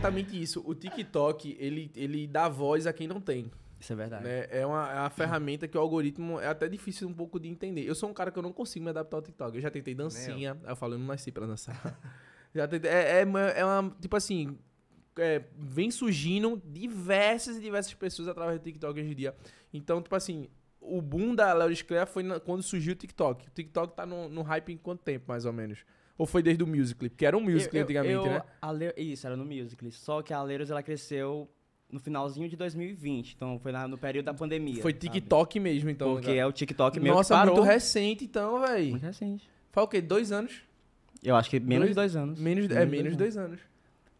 exatamente isso. O TikTok, ele, ele dá voz a quem não tem. Isso é verdade. Né? É, uma, é uma ferramenta que o algoritmo é até difícil um pouco de entender. Eu sou um cara que eu não consigo me adaptar ao TikTok. Eu já tentei dancinha. Meu. eu falo, eu não nasci pra dançar. já tentei, é, é, é uma. Tipo assim. É, vem surgindo diversas e diversas pessoas através do TikTok hoje em dia. Então, tipo assim, o boom da Laura Scler foi na, quando surgiu o TikTok. O TikTok tá no, no hype em quanto tempo, mais ou menos? Ou foi desde o musical? Porque era um musical eu, antigamente, eu, né? Isso, era no musical. Só que a leiros ela cresceu no finalzinho de 2020. Então foi na, no período da pandemia. Foi TikTok sabe? mesmo, então. Porque cara. é o TikTok mesmo. Nossa, que parou. muito recente, então, velho. Muito recente. Foi o quê? Dois anos? Eu acho que menos dois, de dois anos. Menos, menos é, menos dois, dois anos. anos.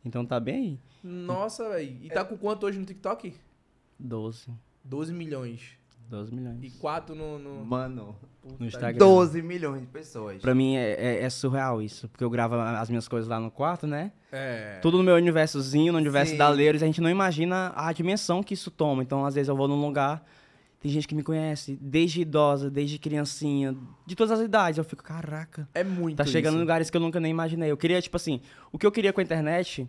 Então tá bem aí. Nossa, velho. E tá é. tá com quanto hoje no TikTok? doze doze milhões. 12 milhões. E 4 no. no... Mano. No Instagram. 12 milhões de pessoas. Pra mim é, é, é, surreal isso, porque eu gravo as minhas coisas lá no quarto, né? É. Tudo no meu universozinho, no universo Sim. da Leiros, a gente não imagina a dimensão que isso toma. Então, às vezes, eu vou num lugar, tem gente que me conhece desde idosa, desde criancinha, de todas as idades. Eu fico, caraca. É muito. Tá chegando isso. em lugares que eu nunca nem imaginei. Eu queria, tipo assim, o que eu queria com a internet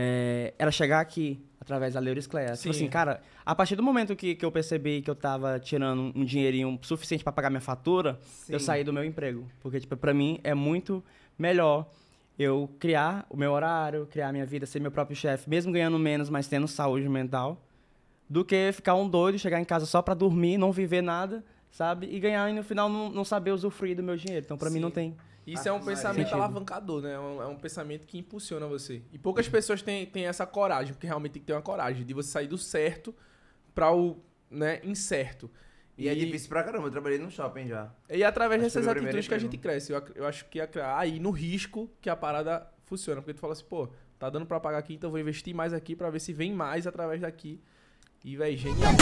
é, ela chegar aqui através da Leuriscleia. Tipo assim, cara, a partir do momento que, que eu percebi que eu tava tirando um dinheirinho suficiente para pagar minha fatura, Sim. eu saí do meu emprego. Porque, tipo, pra mim é muito melhor eu criar o meu horário, criar a minha vida, ser meu próprio chefe, mesmo ganhando menos, mas tendo saúde mental, do que ficar um doido, chegar em casa só para dormir, não viver nada, sabe? E ganhar e no final não, não saber usufruir do meu dinheiro. Então, para mim, não tem isso é um ah, pensamento alavancador, né? É um, é um, pensamento que impulsiona você. E poucas uhum. pessoas têm, têm essa coragem, porque realmente tem que ter uma coragem de você sair do certo para o né, incerto. E, é e, é difícil pra caramba, eu trabalhei no shopping já. E é através acho dessas atitudes que a gente cresce. Eu, eu acho que aí no risco que a parada funciona. Porque tu fala assim, pô, tá dando pra pagar aqui, então eu vou investir mais aqui pra ver se vem mais através daqui. E, véi, genial.